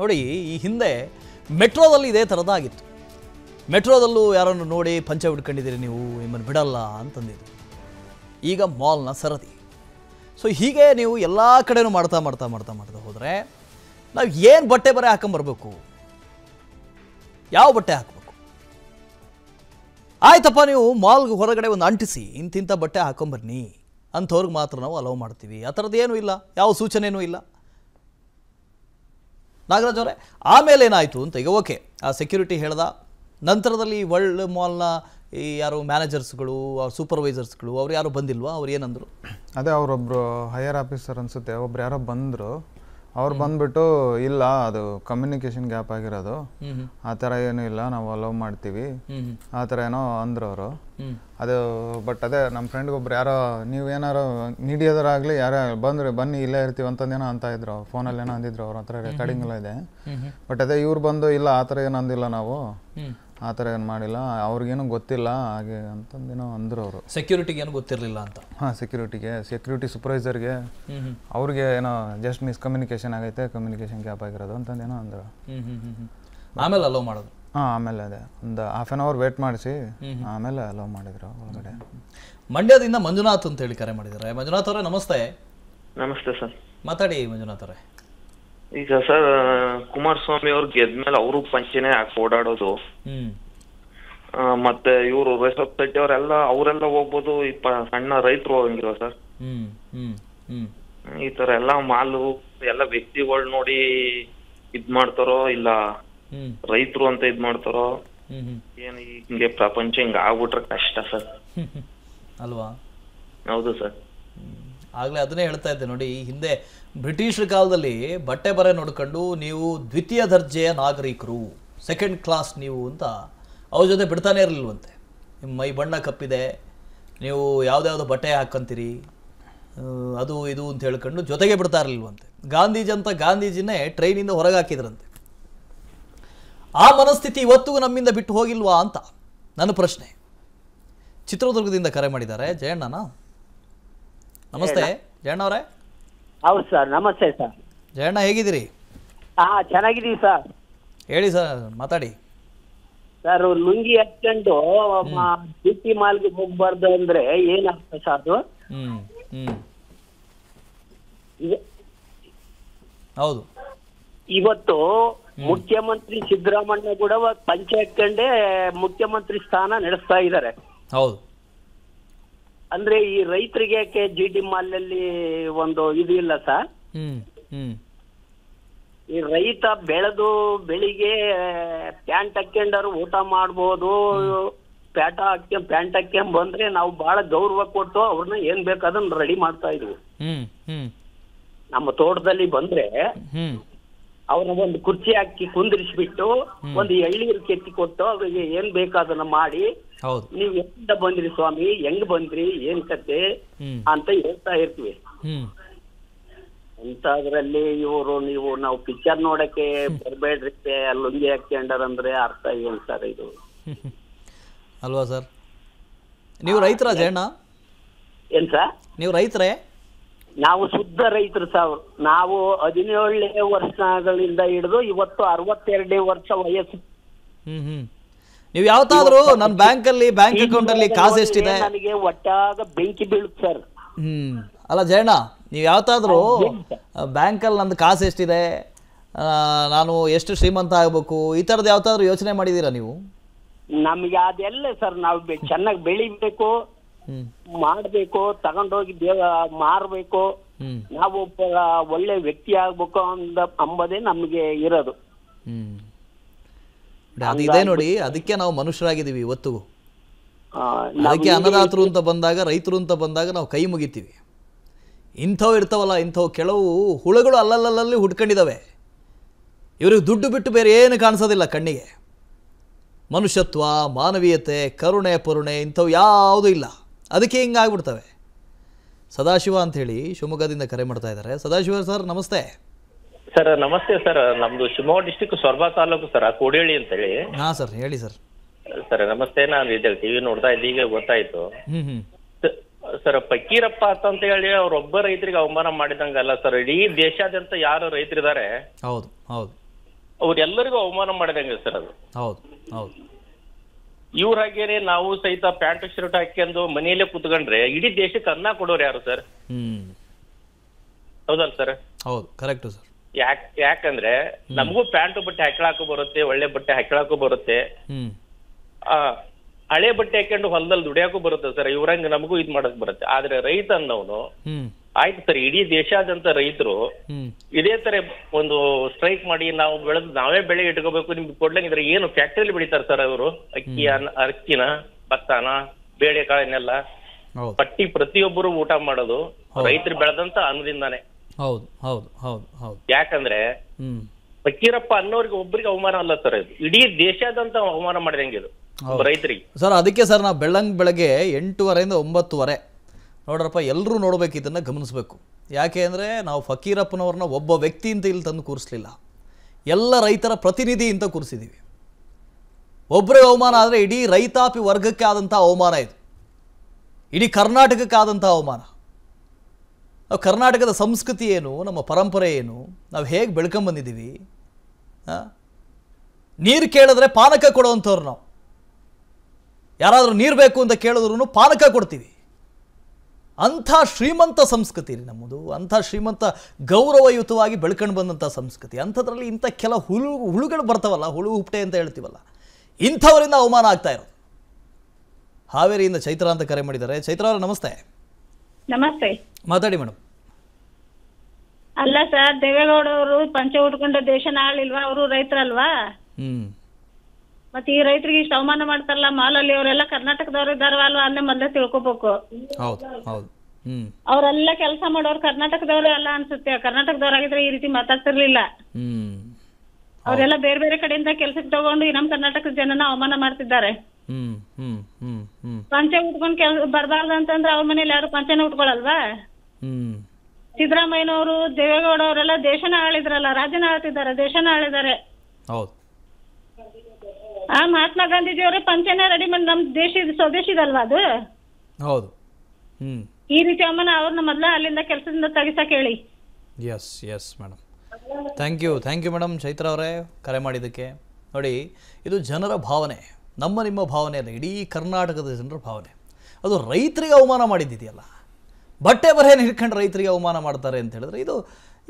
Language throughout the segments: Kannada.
ನೋಡಿ ಈ ಹಿಂದೆ ಮೆಟ್ರೋದಲ್ಲಿ ಇದೇ ಥರದ್ದಾಗಿತ್ತು ಮೆಟ್ರೋದಲ್ಲೂ ಯಾರನ್ನು ನೋಡಿ ಪಂಚ ಹಿಡ್ಕೊಂಡಿದ್ದೀರಿ ನೀವು ನಿಮ್ಮನ್ನು ಬಿಡಲ್ಲ ಅಂತಂದಿದ್ರು ಈಗ ಮಾಲ್ನ ಸರದಿ ಸೊ ಹೀಗೆ ನೀವು ಎಲ್ಲ ಕಡೆನೂ ಮಾಡ್ತಾ ಮಾಡ್ತಾ ಮಾಡ್ತಾ ಮಾಡ್ತಾ ಹೋದರೆ ನಾವು ಏನು ಬಟ್ಟೆ ಬರೆ ಹಾಕೊಂಬರ್ಬೇಕು ಯಾವ ಬಟ್ಟೆ ಹಾಕಬೇಕು ಆಯ್ತಪ್ಪ ನೀವು ಮಾಲ್ಗೆ ಹೊರಗಡೆ ಒಂದು ಅಂಟಿಸಿ ಇಂತಿಂಥ ಬಟ್ಟೆ ಹಾಕೊಂಬರ್ನಿ ಅಂಥವ್ರಿಗೆ ಮಾತ್ರ ನಾವು ಅಲೋ ಮಾಡ್ತೀವಿ ಆ ಥರದ್ದು ಏನೂ ಇಲ್ಲ ಯಾವ ಸೂಚನೆಯೂ ಇಲ್ಲ ನಾಗರಾಜ್ ಅವರೇ ಆಮೇಲೆ ಏನಾಯಿತು ಅಂತ ಈಗ ಓಕೆ ಆ ಸೆಕ್ಯೂರಿಟಿ ಹೇಳ್ದ ನಂತರದಲ್ಲಿ ವರ್ಲ್ಡ್ ಮಾಲ್ನ ಈ ಯಾರು ಮ್ಯಾನೇಜರ್ಸ್ಗಳು ಸೂಪರ್ವೈಸರ್ಸ್ಗಳು ಅವ್ರು ಯಾರು ಬಂದಿಲ್ವಾ ಅವ್ರು ಏನಂದರು ಅದೇ ಅವರೊಬ್ಬರು ಹೈಯರ್ ಆಫೀಸರ್ ಅನಿಸುತ್ತೆ ಒಬ್ರು ಯಾರೋ ಬಂದರು ಅವ್ರು ಬಂದ್ಬಿಟ್ಟು ಇಲ್ಲ ಅದು ಕಮ್ಯುನಿಕೇಶನ್ ಗ್ಯಾಪ್ ಆಗಿರೋದು ಆ ಥರ ಏನು ಇಲ್ಲ ನಾವು ಅಲೋ ಮಾಡ್ತೀವಿ ಆ ಥರ ಏನೋ ಅಂದ್ರು ಅವರು ಅದು ಬಟ್ ಅದೇ ನಮ್ಮ ಫ್ರೆಂಡ್ಗೊಬ್ರು ಯಾರೋ ನೀವು ಏನಾರು ನೀಡಿಯೋದಾರಾಗಲಿ ಯಾರೋ ಬಂದ್ರೆ ಬನ್ನಿ ಇಲ್ಲೇ ಇರ್ತೀವಿ ಅಂತಂದೇನೋ ಅಂತ ಇದ್ರು ಫೋನಲ್ಲಿ ಏನೋ ಅಂದಿದ್ರು ಅವ್ರ ಹತ್ರ ರೆಕಾರ್ಡಿಂಗ್ ಎಲ್ಲ ಇದೆ ಬಟ್ ಅದೇ ಇವ್ರು ಬಂದು ಇಲ್ಲ ಆ ಥರ ಏನೋ ಅಂದಿಲ್ಲ ನಾವು ಆ ಥರ ಏನು ಮಾಡಿಲ್ಲ ಅವ್ರಿಗೇನೂ ಗೊತ್ತಿಲ್ಲ ಹಾಗೆ ಅಂತಂದೇನೋ ಅಂದರು ಅವರು ಸೆಕ್ಯೂರಿಟಿಗೆ ಏನು ಗೊತ್ತಿರಲಿಲ್ಲ ಅಂತ ಹಾಂ ಸೆಕ್ಯೂರಿಟಿಗೆ ಸೆಕ್ಯೂರಿಟಿ ಸೂಪರ್ವೈಸರ್ಗೆ ಅವ್ರಿಗೆ ಏನೋ ಜಸ್ಟ್ ಮಿಸ್ಕಮ್ಯುನಿಕೇಶನ್ ಆಗೈತೆ ಕಮ್ಯುನಿಕೇಷನ್ ಗ್ಯಾಪ್ ಆಗಿರೋದು ಅಂತಂದೇನೋ ಅಂದರು ಆಮೇಲೆ ಅಲೋ ಮಾಡೋದು ಹಾಂ ಆಮೇಲೆ ಅದೇ ಒಂದು ಹಾಫ್ ಆನ್ ಅವರ್ ವೇಟ್ ಮಾಡಿಸಿ ಆಮೇಲೆ ಅಲೋ ಮಾಡಿದ್ರು ಒಳಗಡೆ ಮಂಡ್ಯದಿಂದ ಮಂಜುನಾಥ್ ಅಂತ ಹೇಳಿ ಕರೆ ಮಾಡಿದ್ದಾರೆ ಮಂಜುನಾಥ್ ಅವರೇ ನಮಸ್ತೆ ನಮಸ್ತೆ ಸರ್ ಮಾತಾಡಿ ಮಂಜುನಾಥ್ ಅವರೇ ಈಗ ಸರ್ ಕುಮಾರಸ್ವಾಮಿ ಅವ್ರು ಗೆದ್ಮೇಲೆ ಅವರು ಪಂಚನೇ ಹಾಕಿ ಓಡಾಡೋದು ಮತ್ತೆ ಇವರು ರೇಷಪ್ ಶೆಟ್ಟಿ ಅವರೆಲ್ಲ ಅವರೆಲ್ಲ ಹೋಗ್ಬೋದು ಈ ಸಣ್ಣ ರೈತರು ಹೋಗಂಗಿಲ್ಲ ಸರ್ ಈ ತರ ಎಲ್ಲ ಮಾಲು ಎಲ್ಲ ವ್ಯಕ್ತಿಗಳು ನೋಡಿ ಇದ್ ಮಾಡ್ತಾರೋ ಇಲ್ಲ ರೈತರು ಅಂತ ಇದ್ ಮಾಡ್ತಾರೋ ಏನ್ ಹಿಂಗೆ ಪ್ರಪಂಚ ಹಿಂಗ ಆಗ್ಬಿಟ್ರೆ ಕಷ್ಟ ಸರ್ ಅಲ್ವಾ ಹೌದು ಸರ್ ಆಗಲೇ ಅದನ್ನೇ ಹೇಳ್ತಾ ಇದ್ದೆ ನೋಡಿ ಹಿಂದೆ ಬ್ರಿಟಿಷರ ಕಾಲದಲ್ಲಿ ಬಟ್ಟೆ ಬರೆ ನೋಡ್ಕೊಂಡು ನೀವು ದ್ವಿತೀಯ ದರ್ಜೆಯ ನಾಗರಿಕರು ಸೆಕೆಂಡ್ ಕ್ಲಾಸ್ ನೀವು ಅಂತ ಅವ್ರ ಜೊತೆ ಬಿಡ್ತಾನೆ ಇರಲಿಲ್ವಂತೆ ನಿಮ್ಮ ಮೈ ಬಣ್ಣ ಕಪ್ಪಿದೆ ನೀವು ಯಾವುದ್ಯಾವ್ದು ಬಟ್ಟೆ ಹಾಕ್ಕೊಂತೀರಿ ಅದು ಇದು ಅಂತ ಹೇಳ್ಕೊಂಡು ಜೊತೆಗೆ ಬಿಡ್ತಾ ಇರಲಿಲ್ವಂತೆ ಗಾಂಧೀಜಿ ಅಂತ ಗಾಂಧೀಜಿನೇ ಟ್ರೈನಿಂದ ಹೊರಗೆ ಹಾಕಿದ್ರಂತೆ ಆ ಮನಸ್ಥಿತಿ ಇವತ್ತಿಗೂ ನಮ್ಮಿಂದ ಬಿಟ್ಟು ಹೋಗಿಲ್ವಾ ಅಂತ ನನ್ನ ಪ್ರಶ್ನೆ ಚಿತ್ರದುರ್ಗದಿಂದ ಕರೆ ಮಾಡಿದ್ದಾರೆ ಜಯಣ್ಣನ ನಮಸ್ತೆ ಜಯಣ್ಣ ಅವರೇ ಹೌದು ಸರ್ ನಮಸ್ತೆ ಸರ್ ಜಯಣ್ಣ ಹೇಗಿದ್ದೀರಿ ಹಾ ಚೆನ್ನಾಗಿದ್ದೀವಿ ಸರ್ ಹೇಳಿ ಸರ್ ಮಾತಾಡಿ ಸರ್ ಲುಂಗಿ ಹಚ್ಕೊಂಡು ಸಿಟಿ ಮಾಲ್ಗೆ ಹೋಗ್ಬಾರ್ದು ಅಂದ್ರೆ ಏನಾಗ್ತದೆ ಸರ್ ಅದು ಹೌದು ಇವತ್ತು ಮುಖ್ಯಮಂತ್ರಿ ಸಿದ್ದರಾಮಯ್ಯ ಕೂಡ ಪಂಚೆ ಕಂಡೇ ಮುಖ್ಯಮಂತ್ರಿ ಸ್ಥಾನ ನಡೆಸ್ತಾ ಇದ್ದಾರೆ ಹೌದು ಅಂದ್ರೆ ಈ ರೈತರಿಗೆ ಯಾಕೆ ಜಿ ಡಿ ಅಲ್ಲಿ ಒಂದು ಇದು ಇಲ್ಲ ಸರ್ ಈ ರೈತ ಬೆಳೆದು ಬೆಳಿಗ್ಗೆ ಪ್ಯಾಂಟ್ ಹಾಕ್ಕೊಂಡರು ಊಟ ಮಾಡ್ಬೋದು ಪ್ಯಾಟ ಹಾಕಿ ಪ್ಯಾಂಟ್ ಹಾಕ್ಕೊಂಡ್ ಬಂದ್ರೆ ನಾವು ಬಹಳ ಗೌರವ ಕೊಟ್ಟು ಅವ್ರನ್ನ ಏನ್ ಅದನ್ನ ರೆಡಿ ಮಾಡ್ತಾ ಇದ್ವಿ ನಮ್ಮ ತೋಟದಲ್ಲಿ ಬಂದ್ರೆ ಅವನ ಒಂದು ಕುರ್ಚಿ ಹಾಕಿ ಕುಂದಿರಿಸಿಬಿಟ್ಟು ಒಂದು ಎಳ್ನೀರು ಕೆತ್ತಿ ಕೊಟ್ಟು ಅವರಿಗೆ ಏನ್ ಬೇಕಾದನ್ನ ಮಾಡಿ ನೀವ್ ಎಲ್ಲಿಂದ ಬಂದ್ರಿ ಸ್ವಾಮಿ ಹೆಂಗ್ ಬಂದ್ರಿ ಏನ್ ಕತೆ ಅಂತ ಹೇಳ್ತಾ ಇರ್ತೀವಿ ಅಂತದ್ರಲ್ಲಿ ಇವರು ನೀವು ನಾವು ಪಿಕ್ಚರ್ ನೋಡಕ್ಕೆ ಬರ್ಬೇಡ್ರಿ ಅಲ್ಲೊಂದೇ ಹಾಕ್ಯಂಡರ್ ಅಂದ್ರೆ ಅರ್ಥ ಏನ್ ಸರ್ ಇದು ಅಲ್ವಾ ಸರ್ ನೀವು ರೈತರ ಜಯಣ್ಣ ಏನ್ ಸರ್ ನೀವು ರೈತರೇ ನಾವು ಶುದ್ಧ ರೈತರು ಸಾವ್ರು ನಾವು ಹದಿನೇಳನೇ ವರ್ಷಗಳಿಂದ ಹಿಡಿದು ಇವತ್ತು ಅರವತ್ತೆರಡನೇ ವರ್ಷ ವಯಸ್ಸು ನೀವು ಯಾವತ್ತಾದ್ರು ನನ್ನ ಬ್ಯಾಂಕ್ ಅಲ್ಲಿ ಬ್ಯಾಂಕ್ ಅಕೌಂಟ್ ಅಲ್ಲಿ ಕಾಸು ಎಷ್ಟಿದೆ ನನಗೆ ಒಟ್ಟಾಗ ಬೆಂಕಿ ಬೀಳುತ್ತೆ ಸರ್ ಹ್ಮ್ ಅಲ್ಲ ಜಯಣ್ಣ ನೀವು ಯಾವತ್ತಾದ್ರೂ ಬ್ಯಾಂಕ್ ಅಲ್ಲಿ ನಂದು ಕಾಸು ಎಷ್ಟಿದೆ ನಾನು ಎಷ್ಟು ಶ್ರೀಮಂತ ಆಗಬೇಕು ಈ ತರದ ಯಾವತ್ತಾದ್ರು ಯೋಚನೆ ಮಾಡಿದೀರಾ ನೀವು ನಮ್ಗೆ ಅದೆಲ್ಲ ಸರ್ ನಾವು ಚೆನ್ನಾಗಿ ಬೆಳಿಬೇಕು ಮಾಡ್ಬೇಕು ತಗೊಂಡೋಗಿ ದೇವ ಮಾರ್ಬೇಕು ನಾವು ಒಳ್ಳೆ ವ್ಯಕ್ತಿ ಆಗ್ಬೇಕು ಅಂದ ಅಂಬದೇ ನಮ್ಗೆ ಇರೋದು ಇದೆ ನೋಡಿ ಅದಕ್ಕೆ ನಾವು ಮನುಷ್ಯರಾಗಿದ್ದೀವಿ ಇವತ್ತು ಅದಕ್ಕೆ ಅನ್ನದಾತರು ಅಂತ ಬಂದಾಗ ರೈತರು ಅಂತ ಬಂದಾಗ ನಾವು ಕೈ ಮುಗಿತೀವಿ ಇಂಥವು ಇರ್ತಾವಲ್ಲ ಇಂಥವು ಕೆಲವು ಹುಳುಗಳು ಅಲ್ಲಲ್ಲಲ್ಲಿ ಹುಡ್ಕೊಂಡಿದ್ದಾವೆ ಇವ್ರಿಗೆ ದುಡ್ಡು ಬಿಟ್ಟು ಬೇರೆ ಏನು ಕಾಣಿಸೋದಿಲ್ಲ ಕಣ್ಣಿಗೆ ಮನುಷ್ಯತ್ವ ಮಾನವೀಯತೆ ಕರುಣೆ ಪರುಣೆ ಇಂಥವು ಯಾವುದೂ ಇಲ್ಲ ಅದಕ್ಕೆ ಹಿಂಗೆ ಆಗ್ಬಿಡ್ತವೆ ಸದಾಶಿವ ಹೇಳಿ ಶಿವಮೊಗ್ಗದಿಂದ ಕರೆ ಮಾಡ್ತಾ ಇದ್ದಾರೆ ಸದಾಶಿವ ಸರ್ ನಮಸ್ತೆ ಸರ್ ನಮಸ್ತೆ ಸರ್ ನಮ್ದು ಶಿವಮೊಗ್ಗ ಡಿಸ್ಟಿಕ್ ಸೊರಬ ತಾಲೂಕು ಸರ್ ಕೋಡೇಳಿ ಹೇಳಿ ಹಾ ಸರ್ ಹೇಳಿ ಸರ್ ಸರ್ ನಮಸ್ತೆ ನಾನು ಇದೆ ಟಿವಿ ನೋಡ್ತಾ ಇದ್ದೆ ಈಗ ಗೊತ್ತಾಯ್ತು ಸರ್ ಫಕೀರಪ್ಪ ಅಂತ ಹೇಳಿ ಅವ್ರೊಬ್ಬ ರೈತರಿಗೆ ಅವಮಾನ ಮಾಡಿದಂಗಲ್ಲ ಸರ್ ಇಡೀ ದೇಶಾದ್ಯಂತ ಯಾರು ರೈತರಿದ್ದಾರೆ ಹೌದು ಹೌದು ಅವ್ರೆಲ್ಲರಿಗೂ ಅವಮಾನ ಮಾಡಿದಂಗೆ ಸರ್ ಅದು ಹೌದು ಹೌದು ಇವ್ರ ಹಾಗೇನೆ ನಾವು ಸಹಿತ ಪ್ಯಾಂಟ್ ಶರ್ಟ್ ಹಾಕೊಂಡು ಮನೆಯಲ್ಲೇ ಕುತ್ಕೊಂಡ್ರೆ ಇಡೀ ದೇಶಕ್ಕೆ ಅನ್ನ ಕೊಡೋರು ಯಾರು ಸರ್ ಹೌದಲ್ ಸರ್ ಹೌದು ಕರೆಕ್ಟ್ ಸರ್ ಯಾಕ್ ಯಾಕಂದ್ರೆ ನಮಗೂ ಪ್ಯಾಂಟ್ ಬಟ್ಟೆ ಹಾಕಳಾಕು ಬರುತ್ತೆ ಒಳ್ಳೆ ಬಟ್ಟೆ ಹಾಕೊಳಕು ಬರುತ್ತೆ ಆ ಹಳೆ ಬಟ್ಟೆ ಹಾಕೊಂಡು ಹೊಲದಲ್ಲಿ ದುಡಿಯಾಕೂ ಬರುತ್ತೆ ಸರ್ ಇವ್ರಂಗ ನಮಗೂ ಇದ್ ಮಾಡಕ್ ಬರುತ್ತೆ ಆದ್ರೆ ರೈತ ಅನ್ನೋನು ಆಯ್ತು ಸರ್ ಇಡೀ ದೇಶಾದ್ಯಂತ ರೈತರು ಇದೇ ತರ ಒಂದು ಸ್ಟ್ರೈಕ್ ಮಾಡಿ ನಾವು ಬೆಳೆದು ನಾವೇ ಬೆಳೆ ಇಟ್ಕೋಬೇಕು ನಿಮ್ಗೆ ಕೊಡ್ಲಂಗಿದ್ರೆ ಏನು ಫ್ಯಾಕ್ಟರಿಲಿ ಬೆಳಿತಾರ ಸರ್ ಅವರು ಅಕ್ಕಿ ಅಕ್ಕಿನ ಭತ್ತನ ಬೇಳೆಕಾಳನ್ನೆಲ್ಲ ಪಟ್ಟಿ ಪ್ರತಿಯೊಬ್ಬರು ಊಟ ಮಾಡೋದು ರೈತರು ಬೆಳೆದಂತ ಅನ್ನದಿಂದಾನೆ ಹೌದು ಹೌದು ಹೌದು ಹೌದು ಯಾಕಂದ್ರೆ ಫಕೀರಪ್ಪ ಅನ್ನೋರಿಗೆ ಒಬ್ಬರಿಗೆ ಅವಮಾನ ಅಲ್ಲ ಸರ್ ಇದು ಇಡೀ ದೇಶಾದ್ಯಂತ ಅವಮಾನ ಮಾಡಿದಂಗೆ ಇದು ರೈತರಿಗೆ ಸರ್ ಅದಕ್ಕೆ ಸರ್ ನಾವು ಬೆಳ್ಳಂಗ್ ಬೆಳಗ್ಗೆ ಎಂಟೂವರೆಯಿಂದ ಒಂಬತ್ತುವರೆ ನೋಡ್ರಪ್ಪ ಎಲ್ಲರೂ ನೋಡಬೇಕು ಇದನ್ನು ಗಮನಿಸಬೇಕು ಯಾಕೆ ಅಂದರೆ ನಾವು ಫಕೀರಪ್ಪನವ್ರನ್ನ ಒಬ್ಬ ವ್ಯಕ್ತಿ ಅಂತ ಇಲ್ಲಿ ತಂದು ಕೂರಿಸಲಿಲ್ಲ ಎಲ್ಲ ರೈತರ ಪ್ರತಿನಿಧಿ ಅಂತ ಕೂರಿಸಿದ್ದೀವಿ ಒಬ್ಬರೇ ಅವಮಾನ ಆದರೆ ಇಡೀ ರೈತಾಪಿ ವರ್ಗಕ್ಕೆ ಆದಂಥ ಅವಮಾನ ಇದು ಇಡೀ ಕರ್ನಾಟಕಕ್ಕೆ ಆದಂಥ ಅವಮಾನ ನಾವು ಕರ್ನಾಟಕದ ಸಂಸ್ಕೃತಿ ಏನು ನಮ್ಮ ಪರಂಪರೆ ಏನು ನಾವು ಹೇಗೆ ಬೆಳ್ಕೊಂಬಂದಿದ್ದೀವಿ ನೀರು ಕೇಳಿದ್ರೆ ಪಾನಕ ಕೊಡುವಂಥವ್ರು ನಾವು ಯಾರಾದರೂ ನೀರು ಬೇಕು ಅಂತ ಕೇಳಿದ್ರು ಪಾನಕ ಕೊಡ್ತೀವಿ ಅಂಥ ಶ್ರೀಮಂತ ಸಂಸ್ಕೃತಿ ರೀ ನಮ್ಮದು ಅಂಥ ಶ್ರೀಮಂತ ಗೌರವಯುತವಾಗಿ ಬೆಳ್ಕೊಂಡು ಬಂದಂಥ ಸಂಸ್ಕೃತಿ ಅಂಥದ್ರಲ್ಲಿ ಇಂಥ ಕೆಲ ಹುಳು ಹುಳುಗಳು ಬರ್ತಾವಲ್ಲ ಹುಳು ಹುಪ್ಟೆ ಅಂತ ಹೇಳ್ತೀವಲ್ಲ ಇಂಥವರಿಂದ ಅವಮಾನ ಆಗ್ತಾ ಇರೋದು ಹಾವೇರಿಯಿಂದ ಚೈತ್ರ ಅಂತ ಕರೆ ಮಾಡಿದ್ದಾರೆ ಚೈತ್ರ ಅವರ ನಮಸ್ತೆ ನಮಸ್ತೆ ಮಾತಾಡಿ ಮೇಡಮ್ ಅಲ್ಲ ಸರ್ ದೇವೇಗೌಡ ಅವರು ಪಂಚೆ ಉಟ್ಕೊಂಡ ದೇಶ ನಾಳಿಲ್ವಾ ಅವರು ರೈತರಲ್ವಾ ಹ್ಮ್ ಮತ್ತೆ ಈ ರೈತರಿಗೆ ಇಷ್ಟ ಅವಮಾನ ಮಾಡ್ತಾರಲ್ಲ ಮಾಲಲ್ಲಿ ಅವರೆಲ್ಲ ಕರ್ನಾಟಕದವ್ರ ಇದಾರಲ್ವಾ ಅನ್ನೋ ಮೊದಲೇ ತಿಳ್ಕೋಬೇಕು ಹೌದು ಹೌದು ಅವರೆಲ್ಲ ಕೆಲಸ ಮಾಡೋರು ಕರ್ನಾಟಕದವ್ರು ಅಲ್ಲ ಅನ್ಸುತ್ತೆ ಕರ್ನಾಟಕದವರಾಗಿದ್ರೆ ಈ ರೀತಿ ಮಾತಾಡ್ತಿರ್ಲಿಲ್ಲ ಅವರೆಲ್ಲ ಬೇರೆ ಬೇರೆ ಕಡೆಯಿಂದ ಕೆಲಸಕ್ಕೆ ತಗೊಂಡು ನಮ್ಮ ಕರ್ನಾಟಕದ ಜನನ ಅವಮಾನ ಮಾಡ್ತಿದ್ದಾರೆ ಪಂಚ ಉಟ್ಕೊಂಡ್ ಕೆಲ್ ಬರ್ಬಾರ್ದು ಅಂತಂದ್ರೆ ಅವ್ರ ಮನೇಲಿ ಯಾರು ಪಂಚನ ಉಟ್ಕೊಳಲ್ವಾ ಸಿದ್ದರಾಮಯ್ಯನವರು ದೇವೇಗೌಡ ಅವರೆಲ್ಲ ದೇಶನ ಆಳಿದ್ರಲ್ಲ ರಾಜ್ಯನ ಆಳ್ತಿದ್ದಾರೆ ದೇಶನ ಆಳಿದ್ದಾರೆ ಆ ಮಹಾತ್ಮ ಗಾಂಧೀಜಿಯವರೇ ಪಂಚನ ರೆಡಿ ಮಾಡಿ ನಮ್ ದೇಶ ಸ್ವದೇಶಿದಲ್ವಾ ಅದು ಹೌದು ಈ ರೀತಿ ಅಮ್ಮನ ಅವ್ರನ್ನ ಮೊದಲ ಅಲ್ಲಿಂದ ಕೆಲಸದಿಂದ ತೆಗಿಸಕ್ಕೆ ಹೇಳಿ yes yes madam thank you thank you madam Chaitra ಅವರೇ ಕರೆ ಮಾಡಿದ್ದಕ್ಕೆ ನೋಡಿ ಇದು ಜನರ ಭಾವನೆ ನಮ್ಮ ನಿಮ್ಮ ಭಾವನೆ ಅಲ್ಲ ಇಡೀ ಕರ್ನಾಟಕದ ಜನರ ಭಾವನೆ ಅದು ರೈತರಿಗೆ ಅವಮಾನ ಮಾಡಿದ್ದಿದೆಯಲ್ಲ ಬಟ್ಟೆ ಬರೆಯನ್ನು ಹಿಡ್ಕೊಂಡು ರೈತರಿಗೆ ಅವಮಾನ ಮಾಡ್ತಾರೆ ಅಂತ ಹೇಳಿದ್ರೆ ಇದು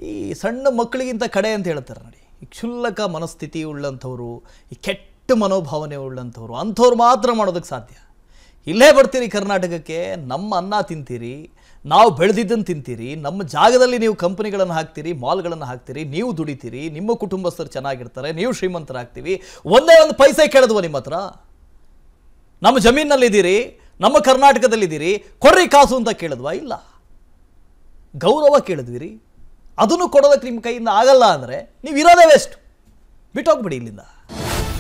ಈ ಸಣ್ಣ ಮಕ್ಕಳಿಗಿಂತ ಕಡೆ ಅಂತ ಹೇಳ್ತಾರೆ ನೋಡಿ ಈ ಕ್ಷುಲ್ಲಕ ಮನಸ್ಥಿತಿ ಉಳ್ಳಂಥವ್ರು ಈ ಕೆಟ್ಟ ಕೆಟ್ಟ ಮನೋಭಾವನೆ ಉಳ್ಳಂಥವ್ರು ಅಂಥವ್ರು ಮಾತ್ರ ಮಾಡೋದಕ್ಕೆ ಸಾಧ್ಯ ಇಲ್ಲೇ ಬರ್ತೀರಿ ಕರ್ನಾಟಕಕ್ಕೆ ನಮ್ಮ ಅನ್ನ ತಿಂತೀರಿ ನಾವು ಬೆಳೆದಿದ್ದನ್ನು ತಿಂತೀರಿ ನಮ್ಮ ಜಾಗದಲ್ಲಿ ನೀವು ಕಂಪ್ನಿಗಳನ್ನು ಹಾಕ್ತೀರಿ ಮಾಲ್ಗಳನ್ನು ಹಾಕ್ತೀರಿ ನೀವು ದುಡಿತೀರಿ ನಿಮ್ಮ ಕುಟುಂಬಸ್ಥರು ಚೆನ್ನಾಗಿರ್ತಾರೆ ನೀವು ಶ್ರೀಮಂತರಾಗ್ತೀವಿ ಒಂದೇ ಒಂದು ಪೈಸೆ ಕೇಳಿದ್ವ ನಿಮ್ಮ ಹತ್ರ ನಮ್ಮ ಜಮೀನಲ್ಲಿದ್ದೀರಿ ನಮ್ಮ ಕರ್ನಾಟಕದಲ್ಲಿದ್ದೀರಿ ಕೊರ್ರಿ ಕಾಸು ಅಂತ ಕೇಳಿದ್ವಾ ಇಲ್ಲ ಗೌರವ ಕೇಳಿದ್ವಿ ರೀ ಅದನ್ನು ಕೊಡೋದಕ್ಕೆ ನಿಮ್ಮ ಕೈಯಿಂದ ಆಗಲ್ಲ ಅಂದರೆ ನೀವು ಇರೋದೇ ವೇಸ್ಟ್ ಬಿಟ್ಟೋಗ್ಬಿಡಿ ಇಲ್ಲಿಂದ